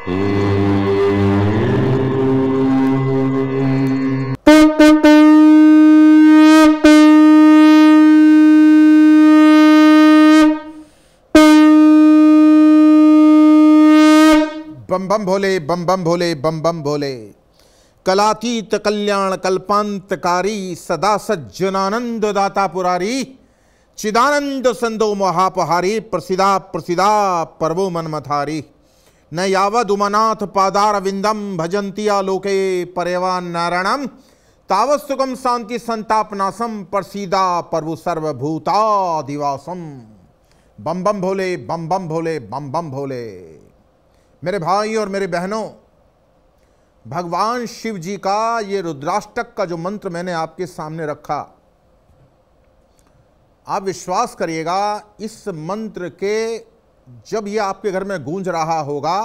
बम बम भोले बम बम भोले बम बम भोले कलातीत कल्याण कल्पांतकारी सदा सज्जनानंद दाता पुरारी चिदानंद संदो महापहारी प्रसिदा प्रसिदा पर्वो मनमथारी न यावदुमनाथ पादारविंदम भजंतिया लोके परेवान नारायणम तावत सुगम शांति संतापनासम प्रसीदा प्रभु दिवासम बम बम भोले बम बम भोले बम बम भोले मेरे भाई और मेरे बहनों भगवान शिव जी का ये रुद्राष्टक का जो मंत्र मैंने आपके सामने रखा आप विश्वास करिएगा इस मंत्र के जब ये आपके घर में गूंज रहा होगा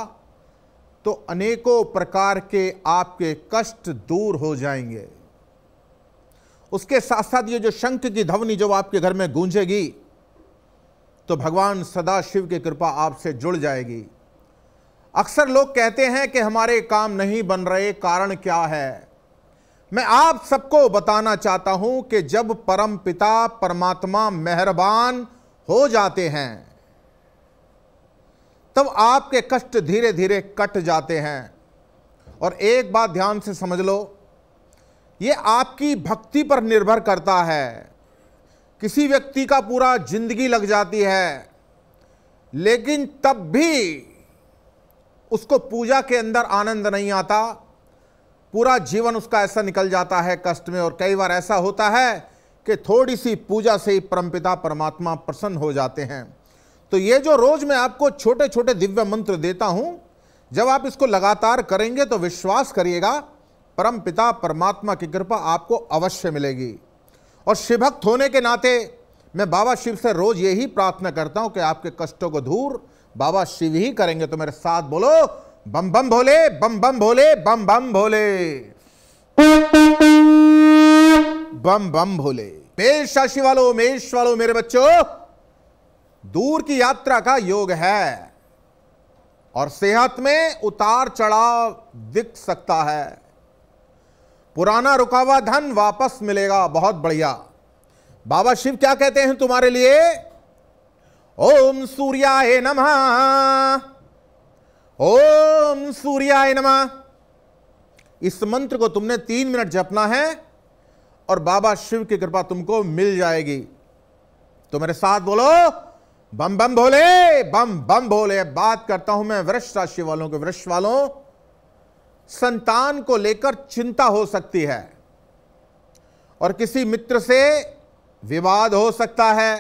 तो अनेकों प्रकार के आपके कष्ट दूर हो जाएंगे उसके साथ साथ ये जो शंख की ध्वनि जब आपके घर में गूंजेगी तो भगवान सदा शिव की कृपा आपसे जुड़ जाएगी अक्सर लोग कहते हैं कि हमारे काम नहीं बन रहे कारण क्या है मैं आप सबको बताना चाहता हूं कि जब परम पिता परमात्मा मेहरबान हो जाते हैं तब आपके कष्ट धीरे धीरे कट जाते हैं और एक बात ध्यान से समझ लो ये आपकी भक्ति पर निर्भर करता है किसी व्यक्ति का पूरा जिंदगी लग जाती है लेकिन तब भी उसको पूजा के अंदर आनंद नहीं आता पूरा जीवन उसका ऐसा निकल जाता है कष्ट में और कई बार ऐसा होता है कि थोड़ी सी पूजा से ही परमपिता परमात्मा प्रसन्न हो जाते हैं तो ये जो रोज मैं आपको छोटे छोटे दिव्य मंत्र देता हूं जब आप इसको लगातार करेंगे तो विश्वास करिएगा परम पिता परमात्मा की कृपा आपको अवश्य मिलेगी और शिवभक्त होने के नाते मैं बाबा शिव से रोज यही प्रार्थना करता हूं कि आपके कष्टों को दूर बाबा शिव ही करेंगे तो मेरे साथ बोलो बम बम भोले बम बम भोले बम बम भोले बम बम भोले मेष राशि वालों मेष वालों मेरे बच्चों दूर की यात्रा का योग है और सेहत में उतार चढ़ाव दिख सकता है पुराना रुकावा धन वापस मिलेगा बहुत बढ़िया बाबा शिव क्या कहते हैं तुम्हारे लिए ओम सूर्या नमः ओम सूर्याय नमः इस मंत्र को तुमने तीन मिनट जपना है और बाबा शिव की कृपा तुमको मिल जाएगी तो मेरे साथ बोलो बम बम भोले बम बम भोले बात करता हूं मैं वृक्ष राशि वालों के वृक्ष वालों संतान को लेकर चिंता हो सकती है और किसी मित्र से विवाद हो सकता है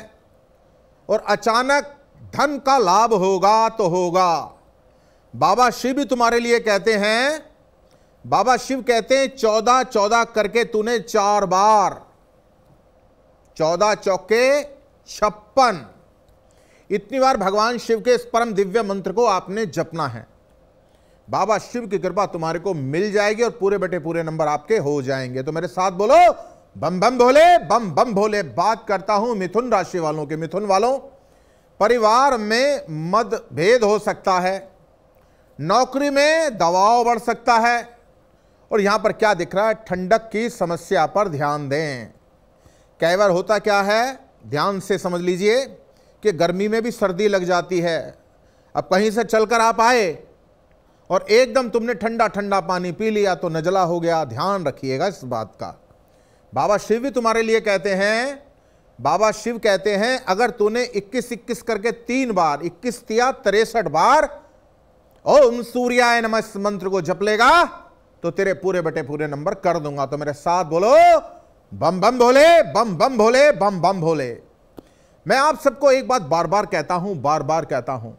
और अचानक धन का लाभ होगा तो होगा बाबा शिव भी तुम्हारे लिए कहते हैं बाबा शिव कहते हैं चौदह चौदह करके तूने चार बार चौदह चौके छप्पन इतनी बार भगवान शिव के इस परम दिव्य मंत्र को आपने जपना है बाबा शिव की कृपा तुम्हारे को मिल जाएगी और पूरे बटे पूरे नंबर आपके हो जाएंगे तो मेरे साथ बोलो बम बम भोले बम बम भोले बात करता हूं मिथुन राशि वालों के मिथुन वालों परिवार में मतभेद हो सकता है नौकरी में दबाव बढ़ सकता है और यहां पर क्या दिख रहा है ठंडक की समस्या पर ध्यान दें कैवर होता क्या है ध्यान से समझ लीजिए कि गर्मी में भी सर्दी लग जाती है अब कहीं से चलकर आप आए और एकदम तुमने ठंडा ठंडा पानी पी लिया तो नजला हो गया ध्यान रखिएगा इस बात का बाबा शिव भी तुम्हारे लिए कहते हैं बाबा शिव कहते हैं अगर तूने 21 21 करके तीन बार 21 तिया तिरसठ बार ओम सूर्याय नम इस मंत्र को जप लेगा तो तेरे पूरे बटे पूरे नंबर कर दूंगा तो मेरे साथ बोलो बम बम भोले बम बम भोले बम बम भोले मैं आप सबको एक बात बार बार कहता हूं बार बार कहता हूं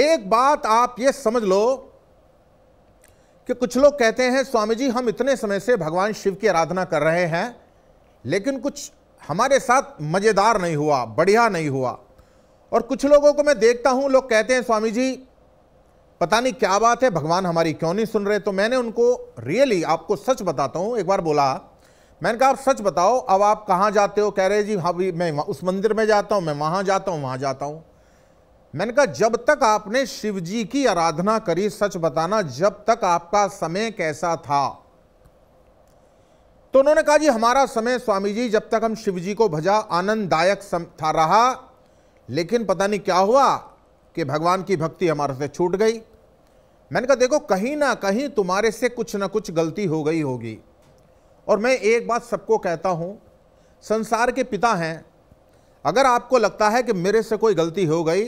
एक बात आप ये समझ लो कि कुछ लोग कहते हैं स्वामी जी हम इतने समय से भगवान शिव की आराधना कर रहे हैं लेकिन कुछ हमारे साथ मज़ेदार नहीं हुआ बढ़िया नहीं हुआ और कुछ लोगों को मैं देखता हूं लोग कहते हैं स्वामी जी पता नहीं क्या बात है भगवान हमारी क्यों नहीं सुन रहे तो मैंने उनको रियली आपको सच बताता हूँ एक बार बोला मैंने कहा आप सच बताओ अब आप कहाँ जाते हो कह रहे जी हाँ भी मैं उस मंदिर में जाता हूँ मैं वहाँ जाता हूँ वहाँ जाता हूँ मैंने कहा जब तक आपने शिव जी की आराधना करी सच बताना जब तक आपका समय कैसा था तो उन्होंने कहा जी हमारा समय स्वामी जी जब तक हम शिव जी को भजा आनंददायक था रहा लेकिन पता नहीं क्या हुआ कि भगवान की भक्ति हमारे से छूट गई मैंने कहा देखो कहीं ना कहीं तुम्हारे से कुछ ना कुछ गलती हो गई होगी और मैं एक बात सबको कहता हूं संसार के पिता हैं अगर आपको लगता है कि मेरे से कोई गलती हो गई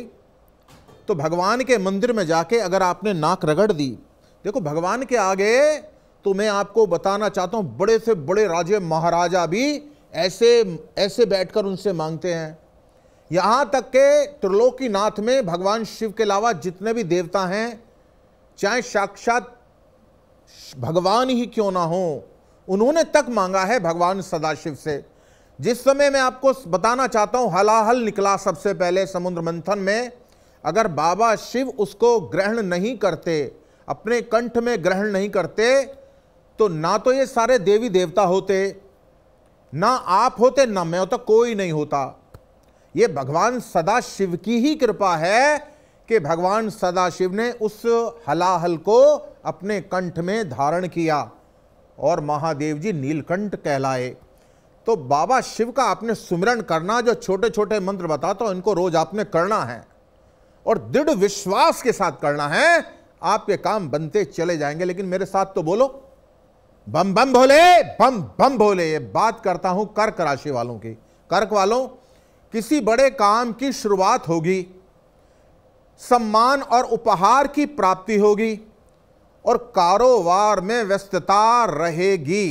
तो भगवान के मंदिर में जाके अगर आपने नाक रगड़ दी देखो भगवान के आगे तो मैं आपको बताना चाहता हूं बड़े से बड़े राजे महाराजा भी ऐसे ऐसे बैठकर उनसे मांगते हैं यहां तक के त्रिलोकीनाथ में भगवान शिव के अलावा जितने भी देवता हैं चाहे साक्षात भगवान ही क्यों ना हो उन्होंने तक मांगा है भगवान सदाशिव से जिस समय मैं आपको बताना चाहता हूँ हलाहल निकला सबसे पहले समुद्र मंथन में अगर बाबा शिव उसको ग्रहण नहीं करते अपने कंठ में ग्रहण नहीं करते तो ना तो ये सारे देवी देवता होते ना आप होते ना मैं होता कोई नहीं होता ये भगवान सदा शिव की ही कृपा है कि भगवान सदा शिव ने उस हलाहल को अपने कंठ में धारण किया और महादेव जी नीलकंठ कहलाए तो बाबा शिव का आपने सुमिरण करना जो छोटे छोटे मंत्र बताता तो हूँ इनको रोज आपने करना है और दृढ़ विश्वास के साथ करना है आपके काम बनते चले जाएंगे लेकिन मेरे साथ तो बोलो बम बम भोले बम बम भोले ये बात करता हूं कर्क राशि वालों की कर्क वालों किसी बड़े काम की शुरुआत होगी सम्मान और उपहार की प्राप्ति होगी और कारोबार में व्यस्तता रहेगी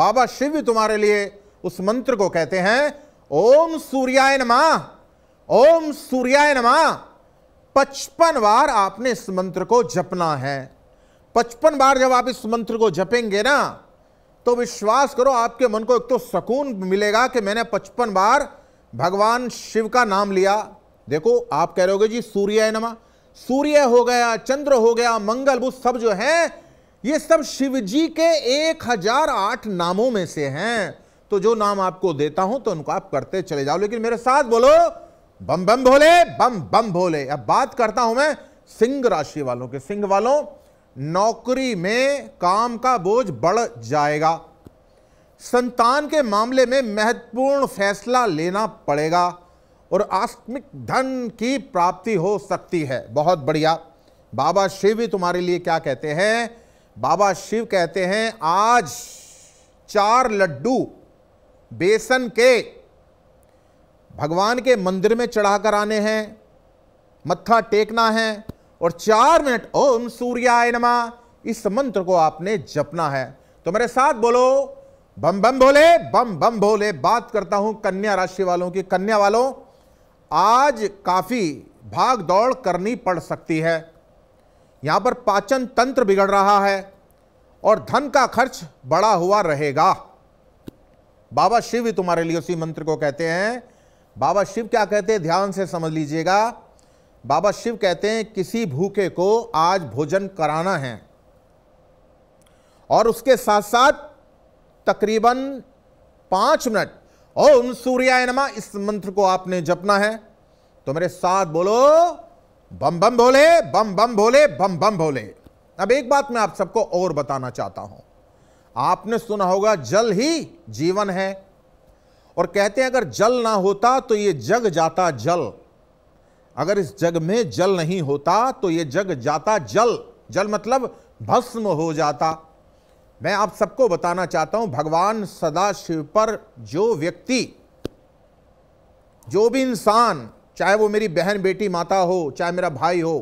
बाबा शिव भी तुम्हारे लिए उस मंत्र को कहते हैं ओम सूर्याय नमा ओम सूर्याय नमा पचपन बार आपने इस मंत्र को जपना है पचपन बार जब आप इस मंत्र को जपेंगे ना तो विश्वास करो आपके मन को एक तो सुकून मिलेगा कि मैंने पचपन बार भगवान शिव का नाम लिया देखो आप कह रहे हो जी सूर्याय नमा सूर्य हो गया चंद्र हो गया मंगल बुध सब जो हैं ये सब शिव जी के एक हजार आठ नामों में से हैं तो जो नाम आपको देता हूं तो उनको आप करते चले जाओ लेकिन मेरे साथ बोलो बम बम भोले बम बम भोले अब बात करता हूं मैं सिंह राशि वालों के सिंह वालों नौकरी में काम का बोझ बढ़ जाएगा संतान के मामले में महत्वपूर्ण फैसला लेना पड़ेगा और आस्मिक धन की प्राप्ति हो सकती है बहुत बढ़िया बाबा शिव भी तुम्हारे लिए क्या कहते हैं बाबा शिव कहते हैं आज चार लड्डू बेसन के भगवान के मंदिर में चढ़ाकर आने हैं मत्था टेकना है और चार मिनट ओम सूर्याय नमा इस मंत्र को आपने जपना है तो मेरे साथ बोलो बम बम भोले बम बम भोले बात करता हूं कन्या राशि वालों की कन्या वालों आज काफ़ी भाग दौड़ करनी पड़ सकती है यहाँ पर पाचन तंत्र बिगड़ रहा है और धन का खर्च बड़ा हुआ रहेगा बाबा शिव तुम्हारे लिए उसी मंत्र को कहते हैं बाबा शिव क्या कहते हैं ध्यान से समझ लीजिएगा बाबा शिव कहते हैं किसी भूखे को आज भोजन कराना है और उसके साथ साथ तकरीबन पाँच मिनट ओम सूर्याय नमः इस मंत्र को आपने जपना है तो मेरे साथ बोलो बम बम भोले बम बम भोले बम बम भोले अब एक बात मैं आप सबको और बताना चाहता हूं आपने सुना होगा जल ही जीवन है और कहते हैं अगर जल ना होता तो ये जग जाता जल अगर इस जग में जल नहीं होता तो ये जग जाता जल जल मतलब भस्म हो जाता मैं आप सबको बताना चाहता हूं भगवान सदा शिव पर जो व्यक्ति जो भी इंसान चाहे वो मेरी बहन बेटी माता हो चाहे मेरा भाई हो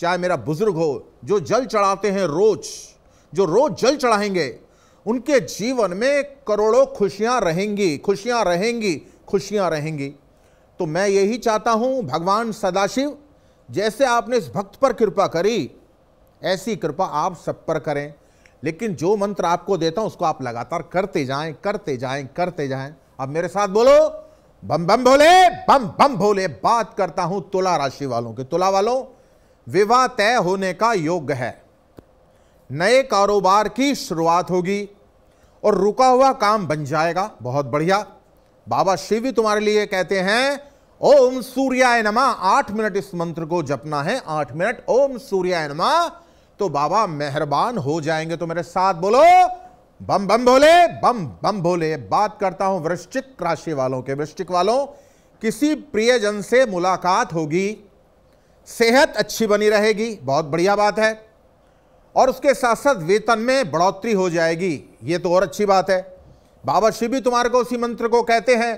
चाहे मेरा बुजुर्ग हो जो जल चढ़ाते हैं रोज जो रोज जल चढ़ाएंगे उनके जीवन में करोड़ों खुशियां रहेंगी खुशियां रहेंगी खुशियां रहेंगी तो मैं यही चाहता हूं भगवान सदाशिव जैसे आपने इस भक्त पर कृपा करी ऐसी कृपा आप सब पर करें लेकिन जो मंत्र आपको देता हूं उसको आप लगातार करते जाएं करते जाएं करते जाएं अब मेरे साथ बोलो बम बम भोले बम बम भोले बात करता हूं तुला राशि वालों के तुला वालों विवाह तय होने का योग है नए कारोबार की शुरुआत होगी और रुका हुआ काम बन जाएगा बहुत बढ़िया बाबा शिव भी तुम्हारे लिए कहते हैं ओम सूर्याय नमा आठ मिनट इस मंत्र को जपना है आठ मिनट ओम सूर्याय नमा तो बाबा मेहरबान हो जाएंगे तो मेरे साथ बोलो बम बम भोले बम बम भोले बात करता हूं वृश्चिक राशि वालों के वृश्चिक वालों किसी प्रियजन से मुलाकात होगी सेहत अच्छी बनी रहेगी बहुत बढ़िया बात है और उसके साथ साथ वेतन में बढ़ोतरी हो जाएगी ये तो और अच्छी बात है बाबा शिव भी तुम्हारे को उसी मंत्र को कहते हैं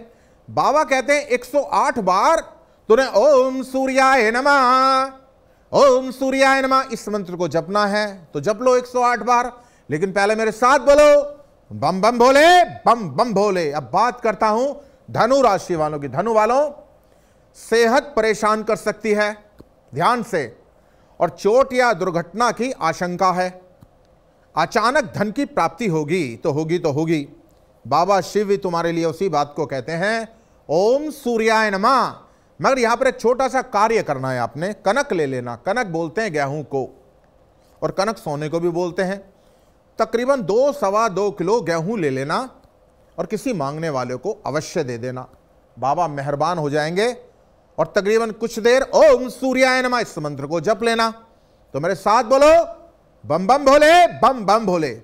बाबा कहते हैं 108 बार तूने ओम सूर्याय नमः ओम सूर्याय नमः इस मंत्र को जपना है तो जप लो 108 बार लेकिन पहले मेरे साथ बोलो बम बम भोले बम बम भोले अब बात करता हूं धनु राशि वालों की धनु वालों सेहत परेशान कर सकती है ध्यान से और चोट या दुर्घटना की आशंका है अचानक धन की प्राप्ति होगी तो होगी तो होगी बाबा शिव भी तुम्हारे लिए उसी बात को कहते हैं ओम सूर्याय नमा मगर यहां पर एक छोटा सा कार्य करना है आपने कनक ले लेना कनक बोलते हैं गेहूं को और कनक सोने को भी बोलते हैं तकरीबन दो सवा दो किलो गेहूं ले लेना और किसी मांगने वाले को अवश्य दे देना बाबा मेहरबान हो जाएंगे और तकरीबन कुछ देर ओम सूर्याय नमा इस मंत्र को जप लेना तो मेरे साथ बोलो बम बम भोले बम बम भोले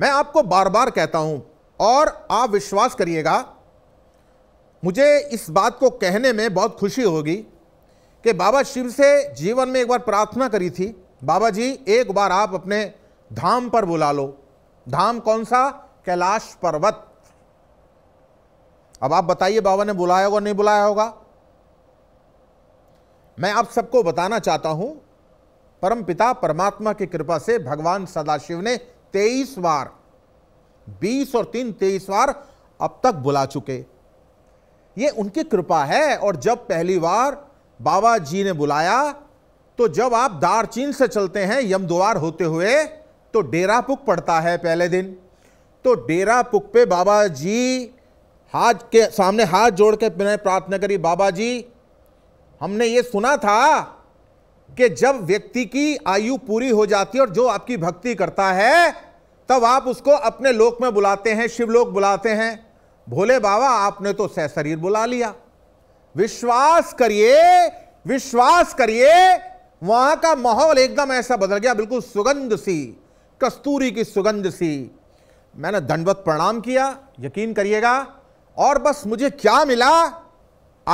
मैं आपको बार बार कहता हूं और आप विश्वास करिएगा मुझे इस बात को कहने में बहुत खुशी होगी कि बाबा शिव से जीवन में एक बार प्रार्थना करी थी बाबा जी एक बार आप अपने धाम पर बुला लो धाम कौन सा कैलाश पर्वत अब आप बताइए बाबा ने बुलाया होगा नहीं बुलाया होगा मैं आप सबको बताना चाहता हूं परम पिता परमात्मा की कृपा से भगवान सदाशिव ने तेईस बार बीस और तीन तेईस बार अब तक बुला चुके ये उनकी कृपा है और जब पहली बार बाबा जी ने बुलाया तो जब आप दारचीन से चलते हैं यमद्वार होते हुए तो डेरा पुक पड़ता है पहले दिन तो डेरा पुक पे बाबा जी हाथ के सामने हाथ जोड़ के मैंने प्रार्थना करी बाबा जी हमने ये सुना था कि जब व्यक्ति की आयु पूरी हो जाती है और जो आपकी भक्ति करता है तब आप उसको अपने लोक में बुलाते हैं शिवलोक बुलाते हैं भोले बाबा आपने तो सह शरीर बुला लिया विश्वास करिए विश्वास करिए वहां का माहौल एकदम ऐसा बदल गया बिल्कुल सुगंध सी कस्तूरी की सुगंध सी मैंने दंडवत प्रणाम किया यकीन करिएगा और बस मुझे क्या मिला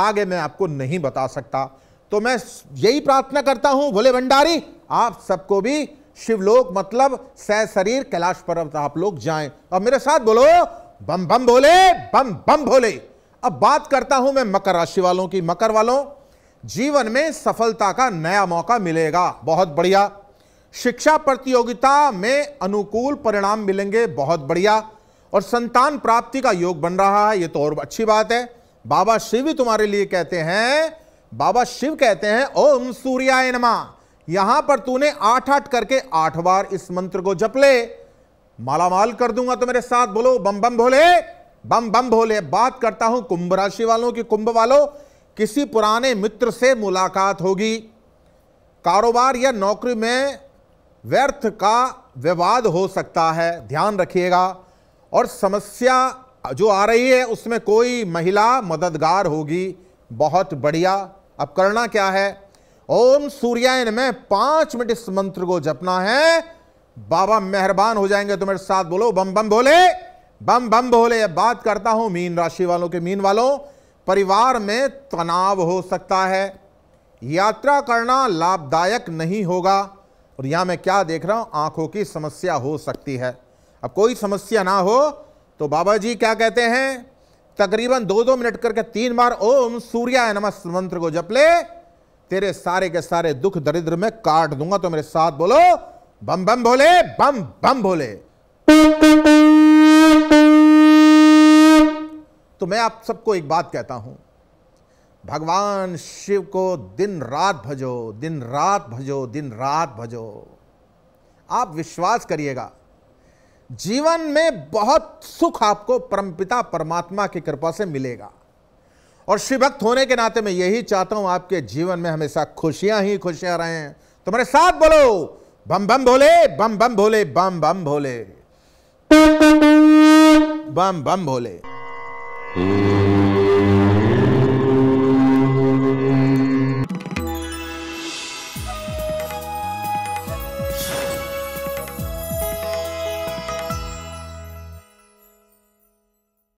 आगे मैं आपको नहीं बता सकता तो मैं यही प्रार्थना करता हूं भोले भंडारी आप सबको भी शिवलोक मतलब सह शरीर कैलाश पर्वत आप लोग जाएं और मेरे साथ बोलो बम बम भोले बम बम भोले अब बात करता हूं मैं मकर राशि वालों की मकर वालों जीवन में सफलता का नया मौका मिलेगा बहुत बढ़िया शिक्षा प्रतियोगिता में अनुकूल परिणाम मिलेंगे बहुत बढ़िया और संतान प्राप्ति का योग बन रहा है ये तो और अच्छी बात है बाबा शिव भी तुम्हारे लिए कहते हैं बाबा शिव कहते हैं ओम सूर्याय नमा यहां पर तूने आठ आठ करके आठ बार इस मंत्र को जप ले मालामाल कर दूंगा तो मेरे साथ बोलो बम बम भोले बम बम भोले बात करता हूं कुंभ राशि वालों की कुंभ वालों किसी पुराने मित्र से मुलाकात होगी कारोबार या नौकरी में व्यर्थ का विवाद हो सकता है ध्यान रखिएगा और समस्या जो आ रही है उसमें कोई महिला मददगार होगी बहुत बढ़िया अब करना क्या है ओम सूर्यायन में पांच मिनट इस मंत्र को जपना है बाबा मेहरबान हो जाएंगे तो मेरे साथ बोलो बम बम भोले बम बम भोले अब बात करता हूं मीन राशि वालों के मीन वालों परिवार में तनाव हो सकता है यात्रा करना लाभदायक नहीं होगा और यहां मैं क्या देख रहा हूं आंखों की समस्या हो सकती है अब कोई समस्या ना हो तो बाबा जी क्या कहते हैं तकरीबन दो दो मिनट करके तीन बार ओम सूर्या नमस् मंत्र को जप ले तेरे सारे के सारे दुख दरिद्र में काट दूंगा तो मेरे साथ बोलो बम बम भोले बम बम भोले तो मैं आप सबको एक बात कहता हूं भगवान शिव को दिन रात भजो दिन रात भजो दिन रात भजो आप विश्वास करिएगा जीवन में बहुत सुख आपको परमपिता परमात्मा की कृपा से मिलेगा और शिवभक्त होने के नाते मैं यही चाहता हूं आपके जीवन में हमेशा खुशियां ही खुशियां रहें तुम्हारे तो साथ बोलो बम बम भोले बम बम भोले बम बम भोले बम बम भोले